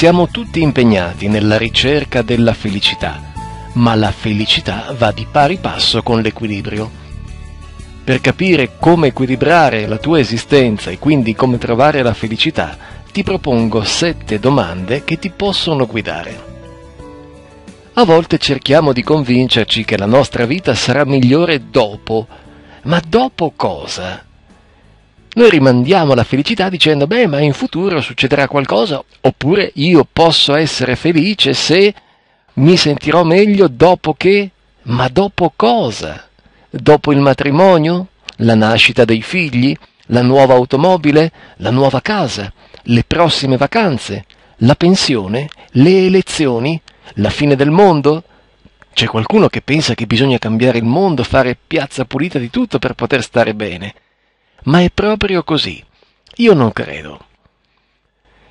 Siamo tutti impegnati nella ricerca della felicità, ma la felicità va di pari passo con l'equilibrio. Per capire come equilibrare la tua esistenza e quindi come trovare la felicità, ti propongo sette domande che ti possono guidare. A volte cerchiamo di convincerci che la nostra vita sarà migliore dopo, ma dopo cosa? Noi rimandiamo la felicità dicendo, beh, ma in futuro succederà qualcosa, oppure io posso essere felice se mi sentirò meglio dopo che, ma dopo cosa? Dopo il matrimonio? La nascita dei figli? La nuova automobile? La nuova casa? Le prossime vacanze? La pensione? Le elezioni? La fine del mondo? C'è qualcuno che pensa che bisogna cambiare il mondo, fare piazza pulita di tutto per poter stare bene. Ma è proprio così. Io non credo.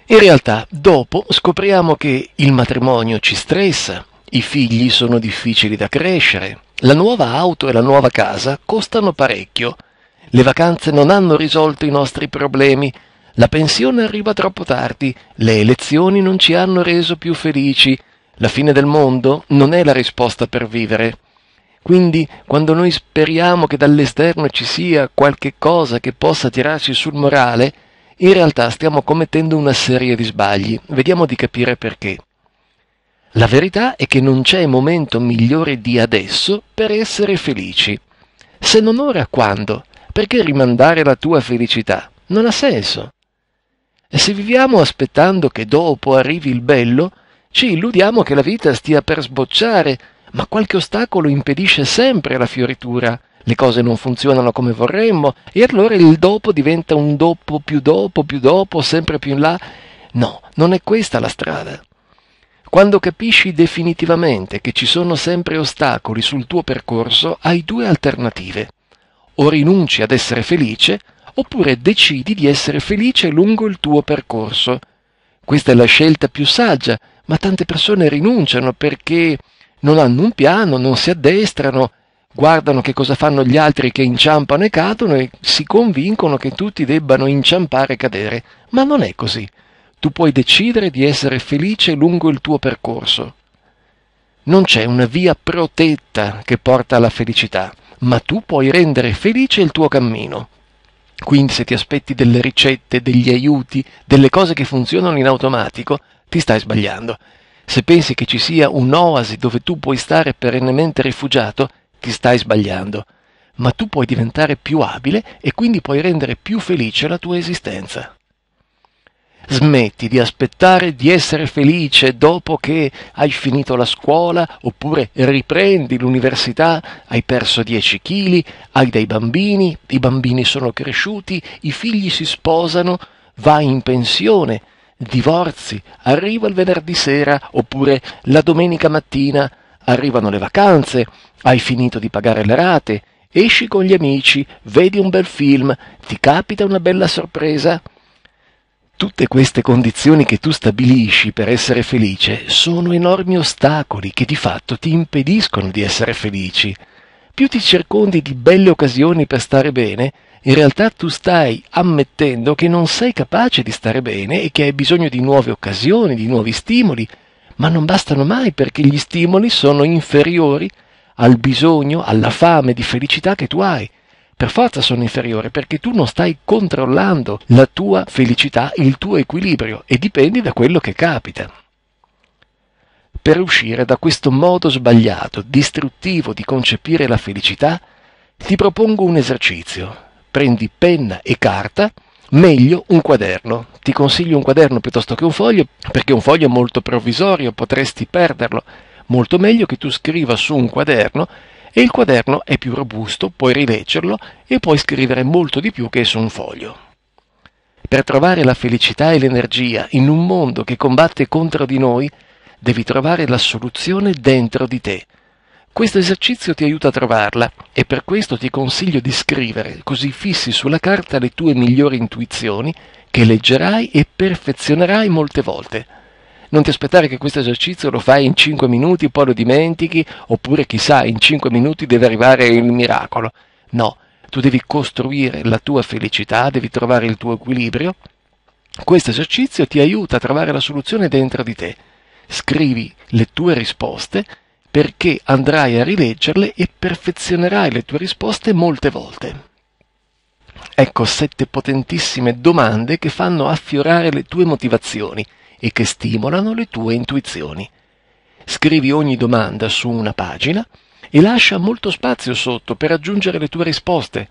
In realtà, dopo scopriamo che il matrimonio ci stressa, i figli sono difficili da crescere, la nuova auto e la nuova casa costano parecchio, le vacanze non hanno risolto i nostri problemi, la pensione arriva troppo tardi, le elezioni non ci hanno reso più felici, la fine del mondo non è la risposta per vivere. Quindi quando noi speriamo che dall'esterno ci sia qualche cosa che possa tirarci sul morale, in realtà stiamo commettendo una serie di sbagli. Vediamo di capire perché. La verità è che non c'è momento migliore di adesso per essere felici. Se non ora, quando? Perché rimandare la tua felicità? Non ha senso. E se viviamo aspettando che dopo arrivi il bello, ci illudiamo che la vita stia per sbocciare ma qualche ostacolo impedisce sempre la fioritura. Le cose non funzionano come vorremmo e allora il dopo diventa un dopo più dopo più dopo, sempre più in là. No, non è questa la strada. Quando capisci definitivamente che ci sono sempre ostacoli sul tuo percorso, hai due alternative. O rinunci ad essere felice, oppure decidi di essere felice lungo il tuo percorso. Questa è la scelta più saggia, ma tante persone rinunciano perché non hanno un piano, non si addestrano, guardano che cosa fanno gli altri che inciampano e cadono e si convincono che tutti debbano inciampare e cadere. Ma non è così. Tu puoi decidere di essere felice lungo il tuo percorso. Non c'è una via protetta che porta alla felicità, ma tu puoi rendere felice il tuo cammino. Quindi se ti aspetti delle ricette, degli aiuti, delle cose che funzionano in automatico, ti stai sbagliando. Se pensi che ci sia un'oasi dove tu puoi stare perennemente rifugiato, ti stai sbagliando. Ma tu puoi diventare più abile e quindi puoi rendere più felice la tua esistenza. Smetti di aspettare di essere felice dopo che hai finito la scuola oppure riprendi l'università, hai perso 10 kg, hai dei bambini, i bambini sono cresciuti, i figli si sposano, vai in pensione, divorzi, arriva il venerdì sera oppure la domenica mattina, arrivano le vacanze, hai finito di pagare le rate, esci con gli amici, vedi un bel film, ti capita una bella sorpresa. Tutte queste condizioni che tu stabilisci per essere felice sono enormi ostacoli che di fatto ti impediscono di essere felici più ti circondi di belle occasioni per stare bene, in realtà tu stai ammettendo che non sei capace di stare bene e che hai bisogno di nuove occasioni, di nuovi stimoli, ma non bastano mai perché gli stimoli sono inferiori al bisogno, alla fame di felicità che tu hai. Per forza sono inferiori perché tu non stai controllando la tua felicità, il tuo equilibrio e dipendi da quello che capita per uscire da questo modo sbagliato, distruttivo di concepire la felicità, ti propongo un esercizio. Prendi penna e carta, meglio un quaderno. Ti consiglio un quaderno piuttosto che un foglio, perché un foglio è molto provvisorio, potresti perderlo. Molto meglio che tu scriva su un quaderno e il quaderno è più robusto, puoi rileggerlo e puoi scrivere molto di più che su un foglio. Per trovare la felicità e l'energia in un mondo che combatte contro di noi, devi trovare la soluzione dentro di te. Questo esercizio ti aiuta a trovarla e per questo ti consiglio di scrivere, così fissi sulla carta le tue migliori intuizioni che leggerai e perfezionerai molte volte. Non ti aspettare che questo esercizio lo fai in 5 minuti, poi lo dimentichi, oppure chissà, in 5 minuti deve arrivare il miracolo. No, tu devi costruire la tua felicità, devi trovare il tuo equilibrio. Questo esercizio ti aiuta a trovare la soluzione dentro di te scrivi le tue risposte perché andrai a rileggerle e perfezionerai le tue risposte molte volte. Ecco sette potentissime domande che fanno affiorare le tue motivazioni e che stimolano le tue intuizioni. Scrivi ogni domanda su una pagina e lascia molto spazio sotto per aggiungere le tue risposte.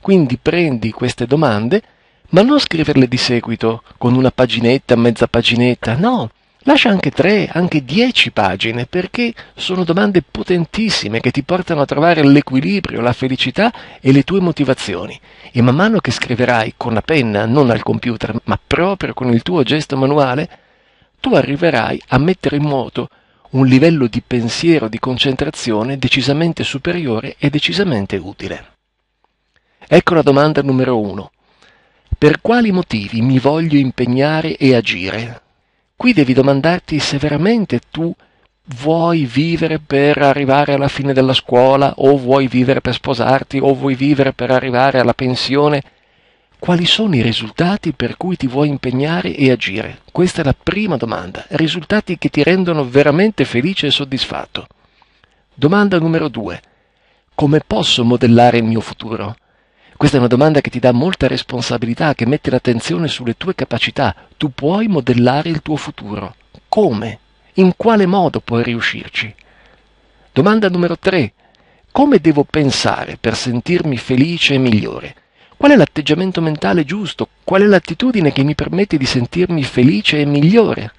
Quindi prendi queste domande, ma non scriverle di seguito con una paginetta, mezza paginetta, no, Lascia anche 3, anche 10 pagine perché sono domande potentissime che ti portano a trovare l'equilibrio, la felicità e le tue motivazioni. E man mano che scriverai con la penna, non al computer, ma proprio con il tuo gesto manuale, tu arriverai a mettere in moto un livello di pensiero, di concentrazione decisamente superiore e decisamente utile. Ecco la domanda numero 1. Per quali motivi mi voglio impegnare e agire Qui devi domandarti se veramente tu vuoi vivere per arrivare alla fine della scuola o vuoi vivere per sposarti o vuoi vivere per arrivare alla pensione. Quali sono i risultati per cui ti vuoi impegnare e agire? Questa è la prima domanda. Risultati che ti rendono veramente felice e soddisfatto. Domanda numero due. Come posso modellare il mio futuro? Questa è una domanda che ti dà molta responsabilità, che mette l'attenzione sulle tue capacità. Tu puoi modellare il tuo futuro. Come? In quale modo puoi riuscirci? Domanda numero 3. Come devo pensare per sentirmi felice e migliore? Qual è l'atteggiamento mentale giusto? Qual è l'attitudine che mi permette di sentirmi felice e migliore?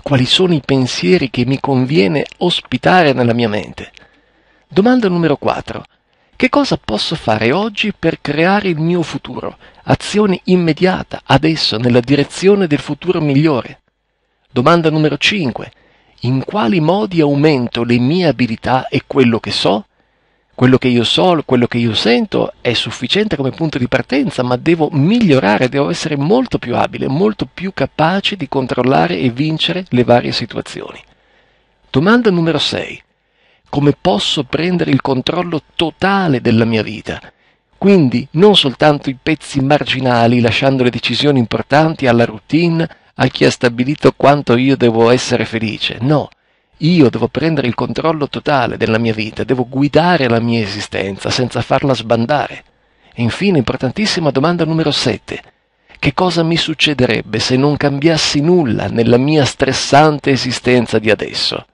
Quali sono i pensieri che mi conviene ospitare nella mia mente? Domanda numero 4. Che cosa posso fare oggi per creare il mio futuro? Azione immediata, adesso, nella direzione del futuro migliore. Domanda numero 5. In quali modi aumento le mie abilità e quello che so? Quello che io so, quello che io sento è sufficiente come punto di partenza, ma devo migliorare, devo essere molto più abile, molto più capace di controllare e vincere le varie situazioni. Domanda numero 6 come posso prendere il controllo totale della mia vita. Quindi non soltanto i pezzi marginali, lasciando le decisioni importanti alla routine, a chi ha stabilito quanto io devo essere felice. No, io devo prendere il controllo totale della mia vita, devo guidare la mia esistenza senza farla sbandare. E infine, importantissima domanda numero 7. Che cosa mi succederebbe se non cambiassi nulla nella mia stressante esistenza di adesso?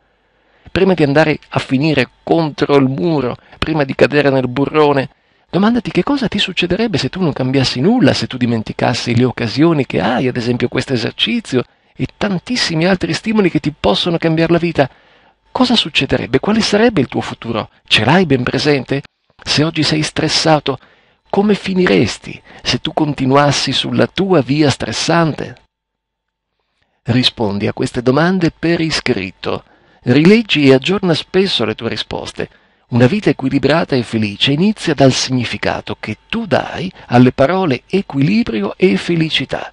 prima di andare a finire contro il muro, prima di cadere nel burrone, Domandati che cosa ti succederebbe se tu non cambiassi nulla, se tu dimenticassi le occasioni che hai, ad esempio questo esercizio e tantissimi altri stimoli che ti possono cambiare la vita. Cosa succederebbe? Quale sarebbe il tuo futuro? Ce l'hai ben presente? Se oggi sei stressato, come finiresti se tu continuassi sulla tua via stressante? Rispondi a queste domande per iscritto Rileggi e aggiorna spesso le tue risposte. Una vita equilibrata e felice inizia dal significato che tu dai alle parole equilibrio e felicità.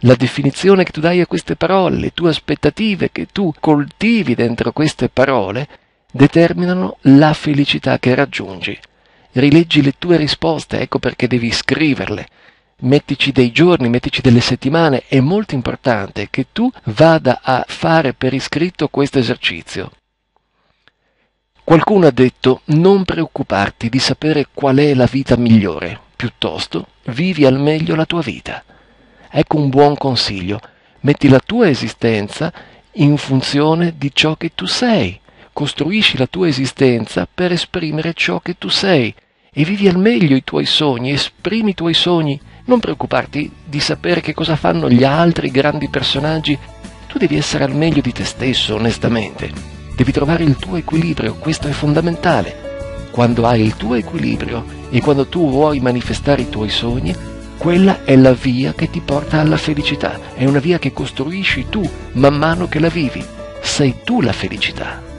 La definizione che tu dai a queste parole, le tue aspettative che tu coltivi dentro queste parole, determinano la felicità che raggiungi. Rileggi le tue risposte, ecco perché devi scriverle mettici dei giorni, mettici delle settimane, è molto importante che tu vada a fare per iscritto questo esercizio. Qualcuno ha detto non preoccuparti di sapere qual è la vita migliore, piuttosto vivi al meglio la tua vita. Ecco un buon consiglio, metti la tua esistenza in funzione di ciò che tu sei, costruisci la tua esistenza per esprimere ciò che tu sei e vivi al meglio i tuoi sogni, esprimi i tuoi sogni non preoccuparti di sapere che cosa fanno gli altri grandi personaggi, tu devi essere al meglio di te stesso, onestamente. Devi trovare il tuo equilibrio, questo è fondamentale. Quando hai il tuo equilibrio e quando tu vuoi manifestare i tuoi sogni, quella è la via che ti porta alla felicità, è una via che costruisci tu man mano che la vivi. Sei tu la felicità.